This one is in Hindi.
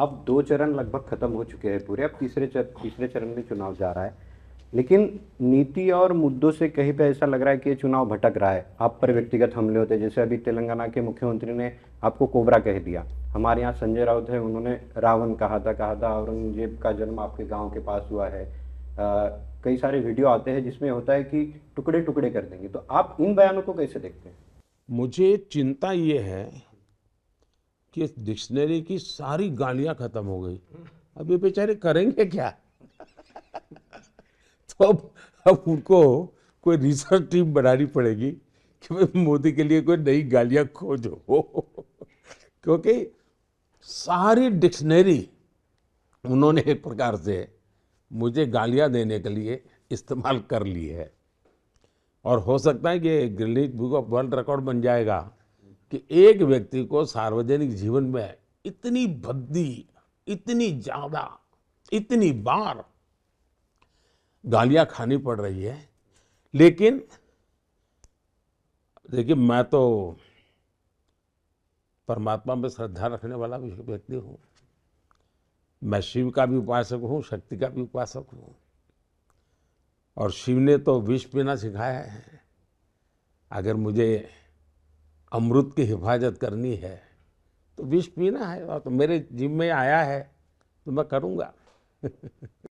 अब दो चरण लगभग खत्म हो चुके हैं पूरे अब तीसरे चर, तीसरे चरण में चुनाव जा रहा है लेकिन नीति और मुद्दों से कहीं पे ऐसा लग रहा है कि ये चुनाव भटक रहा है आप पर व्यक्तिगत हमले होते हैं जैसे अभी तेलंगाना के मुख्यमंत्री ने आपको कोबरा कह दिया हमारे यहाँ संजय राउत है उन्होंने रावण कहा था कहा था औरंगजेब का जन्म आपके गाँव के पास हुआ है आ, कई सारे वीडियो आते हैं जिसमें होता है कि टुकड़े टुकड़े कर देंगे तो आप इन बयानों को कैसे देखते हैं मुझे चिंता ये है कि डिक्शनरी की सारी गालियां खत्म हो गई अब ये बेचारे करेंगे क्या तो अब अब उनको कोई रिसर्च टीम बनानी पड़ेगी कि भाई मोदी के लिए कोई नई गालियां खोजो क्योंकि सारी डिक्शनरी उन्होंने एक प्रकार से मुझे गालियां देने के लिए इस्तेमाल कर ली है और हो सकता है कि Guinness book of world record बन जाएगा कि एक व्यक्ति को सार्वजनिक जीवन में इतनी भद्दी इतनी ज़्यादा इतनी बार गालियां खानी पड़ रही है लेकिन देखिए मैं तो परमात्मा में श्रद्धा रखने वाला व्यक्ति हूँ मैं शिव का भी उपासक हूँ शक्ति का भी उपासक हूँ और शिव ने तो विष पीना सिखाया है अगर मुझे अमृत की हिफाजत करनी है तो विष पीना है और तो मेरे जिम में आया है तो मैं करूँगा